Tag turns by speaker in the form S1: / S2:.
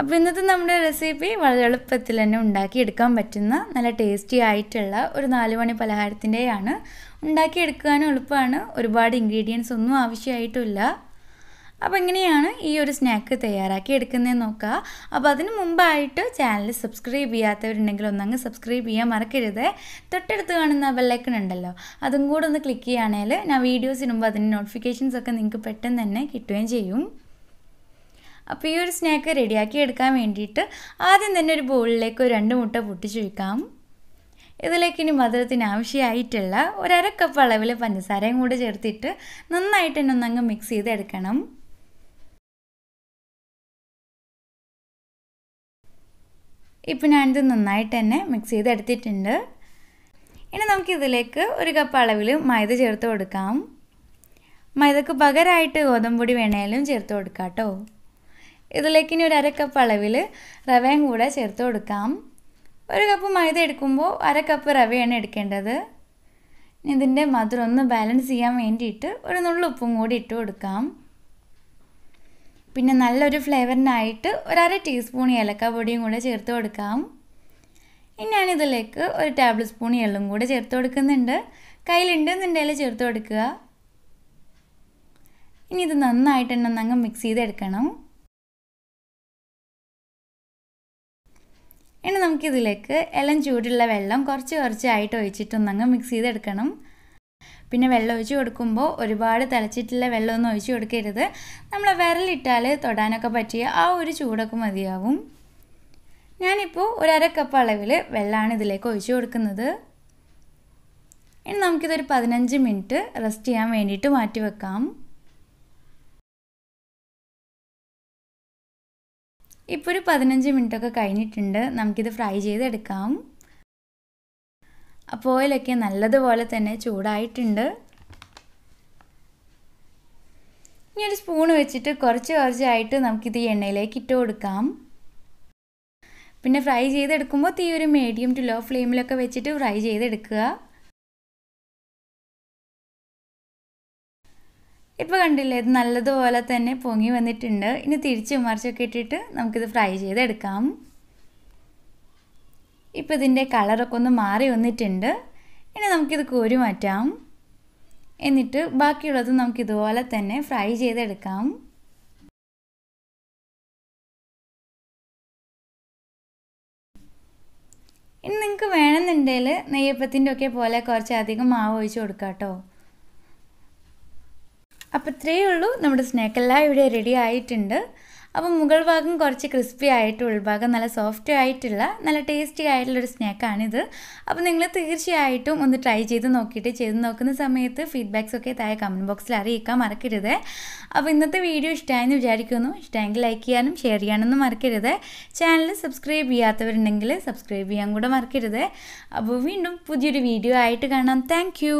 S1: അപ്പോൾ ഇന്നത്തെ നമ്മുടെ റെസിപ്പി വളരെ എളുപ്പത്തിൽ തന്നെ ഉണ്ടാക്കിയെടുക്കാൻ പറ്റുന്ന നല്ല ടേസ്റ്റി ആയിട്ടുള്ള ഒരു നാല് മണി പലഹാരത്തിൻ്റെയാണ് ഉണ്ടാക്കിയെടുക്കാനും എളുപ്പമാണ് ഒരുപാട് ഇൻഗ്രീഡിയൻസ് ഒന്നും ആവശ്യമായിട്ടില്ല അപ്പോൾ എങ്ങനെയാണ് ഈ ഒരു സ്നാക്ക് തയ്യാറാക്കി എടുക്കുന്നതെന്ന് നോക്കുക അപ്പോൾ അതിന് മുമ്പായിട്ട് ചാനൽ സബ്സ്ക്രൈബ് ചെയ്യാത്തവരുണ്ടെങ്കിൽ ഒന്നങ്ങ് സബ്സ്ക്രൈബ് ചെയ്യാൻ മറക്കരുത് തൊട്ടടുത്ത് കാണുന്ന ബെല്ലൈക്കൺ ഉണ്ടല്ലോ അതും കൂടെ ഒന്ന് ക്ലിക്ക് ചെയ്യുകയാണെങ്കിൽ ഞാൻ വീഡിയോസിനുമ്പോൾ അതിൻ്റെ നോട്ടിഫിക്കേഷൻസ് ഒക്കെ നിങ്ങൾക്ക് പെട്ടെന്ന് തന്നെ കിട്ടുകയും ചെയ്യും അപ്പോൾ ഈ ഒരു സ്നാക്ക് റെഡിയാക്കി എടുക്കാൻ വേണ്ടിയിട്ട് ആദ്യം തന്നെ ഒരു ബോളിലേക്ക് ഒരു രണ്ട് മുട്ട പൊട്ടിച്ചു വയ്ക്കാം ഇതിലേക്ക് ഇനി മധുരത്തിന് ആവശ്യമായിട്ടുള്ള ഒരര കപ്പ് അളവിൽ പഞ്ചസാരയും കൂടെ ചേർത്തിട്ട് നന്നായിട്ട് തന്നെ ഒന്നങ്ങ് മിക്സ് ചെയ്തെടുക്കണം ഇപ്പം ഞാനിത് നന്നായിട്ട് തന്നെ മിക്സ് ചെയ്തെടുത്തിട്ടുണ്ട് ഇനി നമുക്കിതിലേക്ക് ഒരു കപ്പ് അളവിൽ മൈദ ചേർത്ത് കൊടുക്കാം മൈദക്ക് പകരമായിട്ട് ഗോതമ്പൊടി വേണേലും ചേർത്ത് കൊടുക്കാം കേട്ടോ ഇതിലേക്ക് ഇനി ഒരു അരക്കപ്പ് കപ്പ് അളവിൽ റവയും കൂടെ ചേർത്ത് കൊടുക്കാം ഒരു കപ്പ് മൈദ എടുക്കുമ്പോൾ അരക്കപ്പ് കപ്പ് റവയാണ് എടുക്കേണ്ടത് ഇതിൻ്റെ മധുരം ഒന്ന് ബാലൻസ് ചെയ്യാൻ വേണ്ടിയിട്ട് ഒരു നുള്ളു ഉപ്പും കൂടി ഇട്ട് കൊടുക്കാം പിന്നെ നല്ലൊരു ഫ്ലേവറിനായിട്ട് ഒരര ടീസ്പൂൺ ഏലക്ക പൊടിയും കൂടെ ചേർത്ത് കൊടുക്കാം ഇനി ഞാനിതിലേക്ക് ഒരു ടേബിൾ സ്പൂൺ എള്ളും കൂടെ ചേർത്ത് കൊടുക്കുന്നുണ്ട് കയ്യിലുണ്ടെന്നുണ്ടെങ്കിൽ ചേർത്ത് കൊടുക്കുക ഇനി ഇത് നന്നായിട്ട് എണ്ണം അങ്ങ് മിക്സ് ചെയ്തെടുക്കണം ഇനി നമുക്കിതിലേക്ക് എല്ലാം ചൂടുള്ള വെള്ളം കുറച്ച് കുറച്ചായിട്ട് ഒഴിച്ചിട്ടൊന്നങ്ങ് മിക്സ് ചെയ്തെടുക്കണം പിന്നെ വെള്ളം ഒഴിച്ച് കൊടുക്കുമ്പോൾ ഒരുപാട് തിളച്ചിട്ടുള്ള വെള്ളമൊന്നും ഒഴിച്ച് കൊടുക്കരുത് നമ്മൾ വിരലിട്ടാൽ തൊടാനൊക്കെ പറ്റിയ ആ ഒരു ചൂടൊക്കെ മതിയാവും ഞാനിപ്പോൾ ഒരു അര കപ്പ് അളവിൽ വെള്ളമാണ് ഇതിലേക്ക് ഒഴിച്ച് കൊടുക്കുന്നത് ഇനി നമുക്കിതൊരു പതിനഞ്ച് മിനിറ്റ് റെസ്റ്റ് ചെയ്യാൻ വേണ്ടിയിട്ട് മാറ്റി വെക്കാം ഇപ്പോൾ ഒരു പതിനഞ്ച് ഒക്കെ കഴിഞ്ഞിട്ടുണ്ട് നമുക്കിത് ഫ്രൈ ചെയ്തെടുക്കാം അപ്പോൾ ഓയിലൊക്കെ നല്ലതുപോലെ തന്നെ ചൂടായിട്ടുണ്ട് ഇനി ഒരു സ്പൂൺ വെച്ചിട്ട് കുറച്ച് കുറച്ചായിട്ട് നമുക്കിത് എണ്ണയിലേക്ക് ഇട്ട് കൊടുക്കാം പിന്നെ ഫ്രൈ ചെയ്തെടുക്കുമ്പോൾ തീ ഒരു മീഡിയം ടു ലോ ഫ്ലെയിമിലൊക്കെ വെച്ചിട്ട് ഫ്രൈ ചെയ്തെടുക്കുക ഇപ്പോൾ കണ്ടില്ലേ ഇത് നല്ലതുപോലെ തന്നെ പൊങ്ങി വന്നിട്ടുണ്ട് ഇനി തിരിച്ച് മറിച്ചൊക്കെ ഇട്ടിട്ട് നമുക്കിത് ഫ്രൈ ചെയ്തെടുക്കാം ഇപ്പോൾ ഇതിൻ്റെ കളറൊക്കെ ഒന്ന് മാറി വന്നിട്ടുണ്ട് ഇനി നമുക്കിത് കോരി മാറ്റാം എന്നിട്ട് ബാക്കിയുള്ളത് നമുക്കിതുപോലെ തന്നെ ഫ്രൈ ചെയ്തെടുക്കാം ഇനി നിങ്ങൾക്ക് വേണമെന്നുണ്ടെങ്കിൽ നെയ്യപ്പത്തിൻ്റെ ഒക്കെ പോലെ കുറച്ചധികം മാവ് ഒഴിച്ച് കൊടുക്കാം കേട്ടോ അപ്പോൾ ഇത്രയേ ഉള്ളൂ നമ്മുടെ സ്നാക്കെല്ലാം ഇവിടെ റെഡി ആയിട്ടുണ്ട് അപ്പം മുകൾ ഭാഗം കുറച്ച് ക്രിസ്പി ആയിട്ട് ഉൾഭാഗം നല്ല സോഫ്റ്റ് ആയിട്ടുള്ള നല്ല ടേസ്റ്റി ആയിട്ടുള്ളൊരു സ്നാക്കാണിത് അപ്പോൾ നിങ്ങൾ തീർച്ചയായിട്ടും ഒന്ന് ട്രൈ ചെയ്ത് നോക്കിയിട്ട് ചെയ്ത് നോക്കുന്ന സമയത്ത് ഫീഡ്ബാക്സ് ഒക്കെ താഴെ കമൻറ്റ് ബോക്സിൽ അറിയിക്കാൻ മറക്കരുത് അപ്പോൾ ഇന്നത്തെ വീഡിയോ ഇഷ്ടമായെന്ന് വിചാരിക്കുന്നു ഇഷ്ടമെങ്കിൽ ലൈക്ക് ചെയ്യാനും ഷെയർ ചെയ്യാനൊന്നും മറക്കരുത് ചാനൽ സബ്സ്ക്രൈബ് ചെയ്യാത്തവരുണ്ടെങ്കിൽ സബ്സ്ക്രൈബ് ചെയ്യാൻ കൂടെ മറക്കരുത് അപ്പോൾ വീണ്ടും പുതിയൊരു വീഡിയോ ആയിട്ട് കാണാം താങ്ക്